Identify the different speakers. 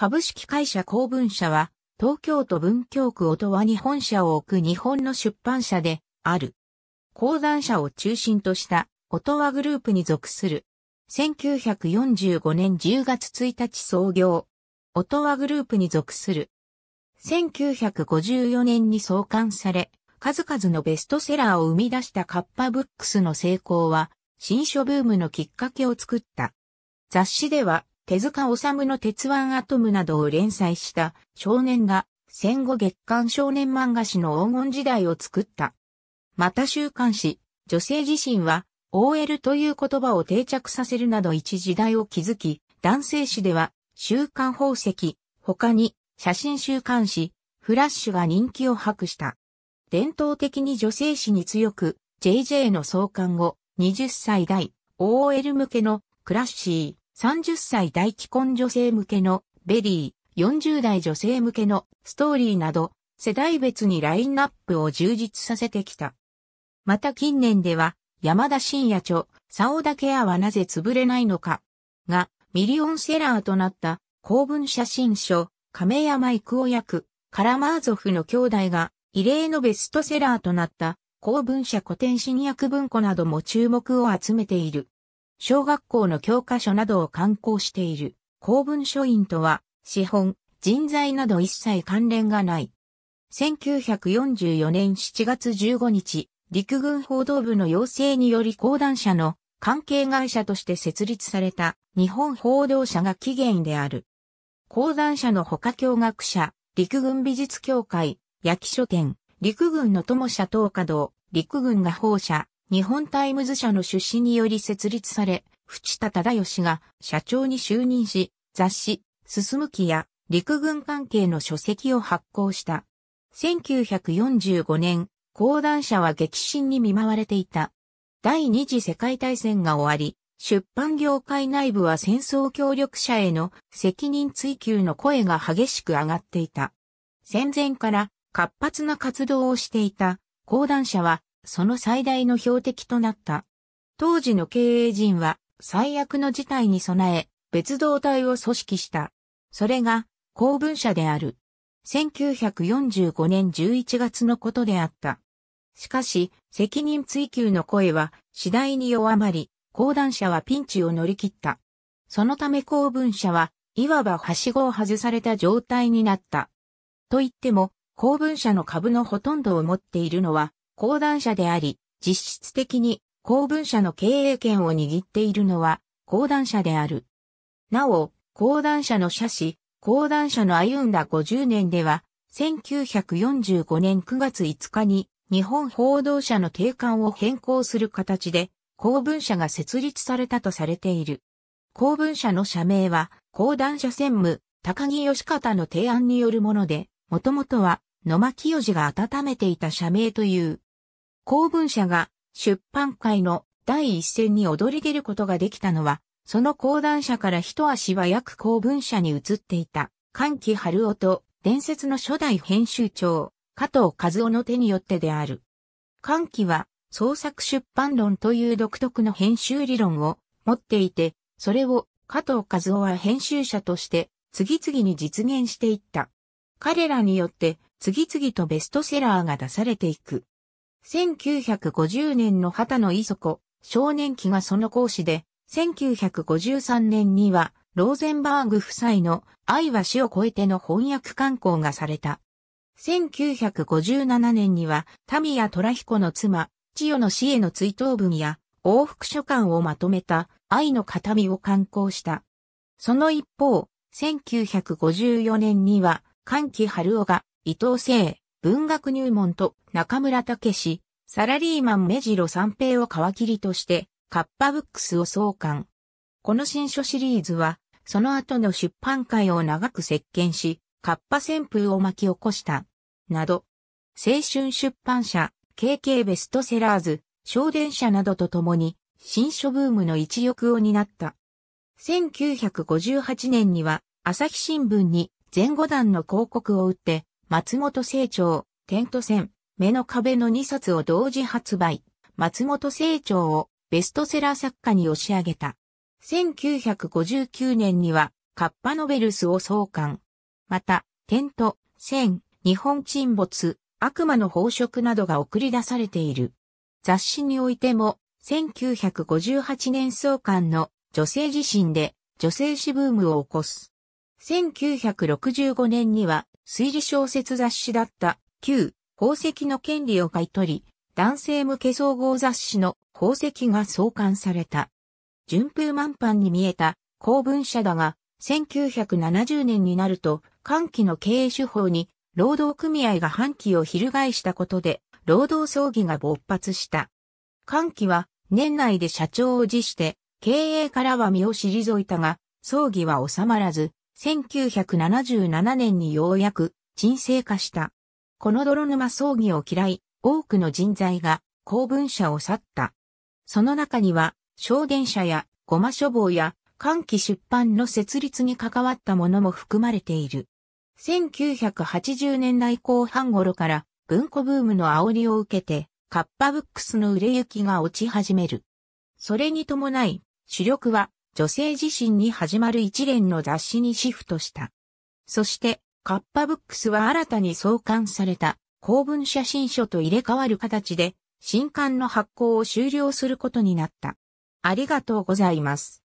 Speaker 1: 株式会社公文社は、東京都文京区音羽に本社を置く日本の出版社である。講談社を中心とした音羽グループに属する。1945年10月1日創業。音羽グループに属する。1954年に創刊され、数々のベストセラーを生み出したカッパブックスの成功は、新書ブームのきっかけを作った。雑誌では、手塚治虫の鉄腕アトムなどを連載した少年が戦後月刊少年漫画誌の黄金時代を作った。また週刊誌、女性自身は OL という言葉を定着させるなど一時代を築き、男性誌では週刊宝石、他に写真週刊誌、フラッシュが人気を博した。伝統的に女性誌に強く、JJ の創刊後、20歳代、OL 向けのクラッシー、30歳大既婚女性向けのベリー、40代女性向けのストーリーなど、世代別にラインナップを充実させてきた。また近年では、山田信也著、オ田ケアはなぜ潰れないのか、が、ミリオンセラーとなった公文写真書、亀山育夫役、カラマーゾフの兄弟が、異例のベストセラーとなった、公文社古典新訳文庫なども注目を集めている。小学校の教科書などを刊行している公文書院とは資本、人材など一切関連がない。1944年7月15日、陸軍報道部の要請により講談社の関係会社として設立された日本報道社が起源である。講談社の他教学者、陸軍美術協会、焼き書店、陸軍の友社東華堂、陸軍が本社、日本タイムズ社の出資により設立され、淵田忠義が社長に就任し、雑誌、進む気や陸軍関係の書籍を発行した。1945年、講談社は激震に見舞われていた。第二次世界大戦が終わり、出版業界内部は戦争協力者への責任追及の声が激しく上がっていた。戦前から活発な活動をしていた講談社はその最大の標的となった。当時の経営陣は最悪の事態に備え別動隊を組織した。それが公文社である。1945年11月のことであった。しかし、責任追及の声は次第に弱まり、講談社はピンチを乗り切った。そのため公文社は、いわばはしごを外された状態になった。と言っても、公文社の株のほとんどを持っているのは、講談社であり、実質的に公文社の経営権を握っているのは講談社である。なお、講談社の社史、講談社の歩んだ50年では、1945年9月5日に日本報道社の定款を変更する形で、公文社が設立されたとされている。公文社の社名は、講談社専務、高木義方の提案によるもので、もともとは野間清司が温めていた社名という公文社が出版界の第一線に躍り出ることができたのは、その講談社から一足早く公文社に移っていた、歓喜春夫と伝説の初代編集長、加藤和夫の手によってである。歓喜は創作出版論という独特の編集理論を持っていて、それを加藤和夫は編集者として次々に実現していった。彼らによって次々とベストセラーが出されていく。1950年の畑野磯子、少年期がその講師で、1953年には、ローゼンバーグ夫妻の愛は死を超えての翻訳刊行がされた。1957年には、タミヤ・トラヒコの妻、千代の死への追悼文や、往復書簡をまとめた愛の形見を刊行した。その一方、1954年には、歓喜春夫が伊藤聖、文学入門と中村武史、サラリーマン目白三平を皮切りとして、カッパブックスを創刊。この新書シリーズは、その後の出版会を長く席巻し、カッパ旋風を巻き起こした。など、青春出版社、KK ベストセラーズ、小電車などとともに、新書ブームの一翼を担った。1958年には、朝日新聞に前後段の広告を打って、松本清張、テント戦、目の壁の2冊を同時発売、松本清張をベストセラー作家に押し上げた。1959年には、カッパノベルスを創刊。また、テント、戦、日本沈没、悪魔の宝飾などが送り出されている。雑誌においても、1958年創刊の女性自身で女性誌ブームを起こす。1965年には推理小説雑誌だった旧宝石の権利を買い取り、男性向け総合雑誌の宝石が創刊された。順風満帆に見えた公文社だが、1970年になると、歓喜の経営手法に労働組合が反旗を翻したことで、労働争議が勃発した。歓喜は年内で社長を辞して、経営からは身を退いたが、葬儀は収まらず、1977年にようやく沈静化した。この泥沼葬儀を嫌い、多くの人材が公文社を去った。その中には、証電者やごま書房や換気出版の設立に関わったものも含まれている。1980年代後半頃から文庫ブームの煽りを受けて、カッパブックスの売れ行きが落ち始める。それに伴い、主力は女性自身に始まる一連の雑誌にシフトした。そして、カッパブックスは新たに創刊された公文写真書と入れ替わる形で、新刊の発行を終了することになった。ありがとうございます。